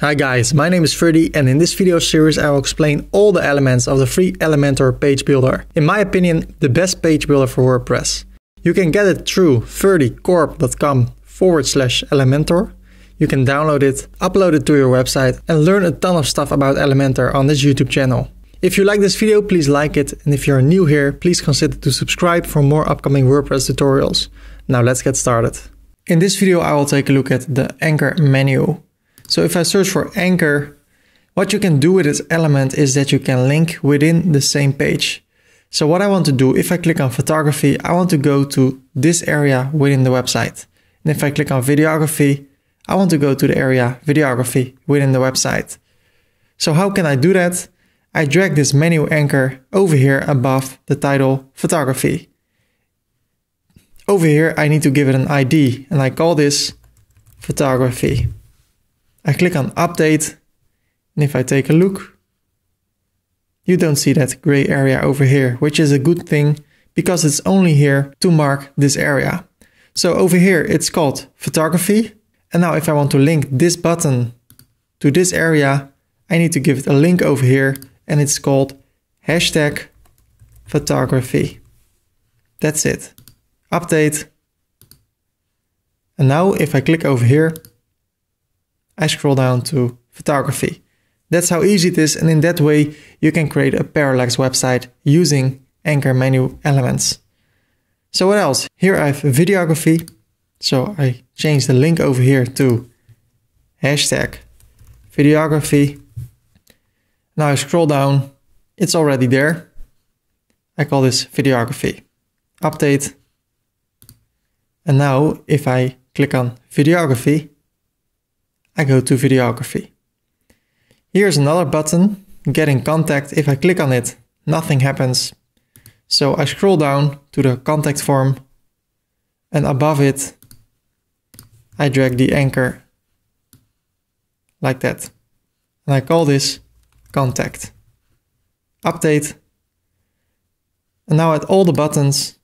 Hi guys, my name is Ferdy and in this video series I will explain all the elements of the free Elementor page builder. In my opinion, the best page builder for WordPress. You can get it through ferdycorp.com forward slash Elementor. You can download it, upload it to your website and learn a ton of stuff about Elementor on this YouTube channel. If you like this video, please like it and if you're new here, please consider to subscribe for more upcoming WordPress tutorials. Now let's get started. In this video I will take a look at the anchor menu. So if I search for anchor, what you can do with this element is that you can link within the same page. So what I want to do, if I click on photography, I want to go to this area within the website. And if I click on videography, I want to go to the area videography within the website. So how can I do that? I drag this menu anchor over here above the title photography. Over here, I need to give it an ID and I call this photography. I click on update and if I take a look, you don't see that gray area over here, which is a good thing because it's only here to mark this area. So over here, it's called photography. And now if I want to link this button to this area, I need to give it a link over here and it's called hashtag photography. That's it. Update. And now if I click over here, I scroll down to photography. That's how easy it is and in that way you can create a parallax website using anchor menu elements. So what else? Here I have videography. So I change the link over here to hashtag videography. Now I scroll down. It's already there. I call this videography. Update. And now if I click on videography, I go to videography. Here's another button, get in contact. If I click on it, nothing happens. So I scroll down to the contact form and above it, I drag the anchor like that. And I call this contact. Update. And now at all the buttons,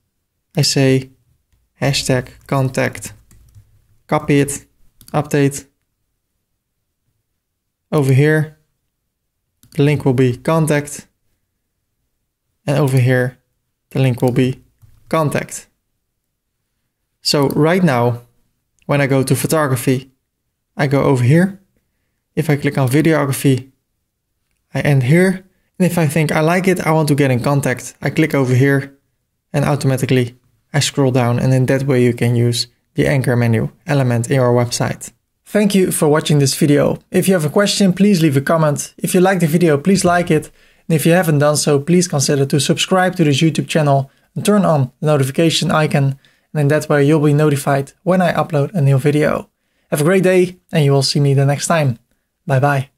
I say hashtag contact. Copy it, update, over here, the link will be contact. And over here, the link will be contact. So right now, when I go to photography, I go over here. If I click on videography, I end here. And if I think I like it, I want to get in contact. I click over here and automatically I scroll down and in that way you can use the anchor menu element in your website. Thank you for watching this video. If you have a question, please leave a comment. If you like the video, please like it. And if you haven't done so, please consider to subscribe to this YouTube channel and turn on the notification icon. And in that way, you'll be notified when I upload a new video. Have a great day and you will see me the next time. Bye bye.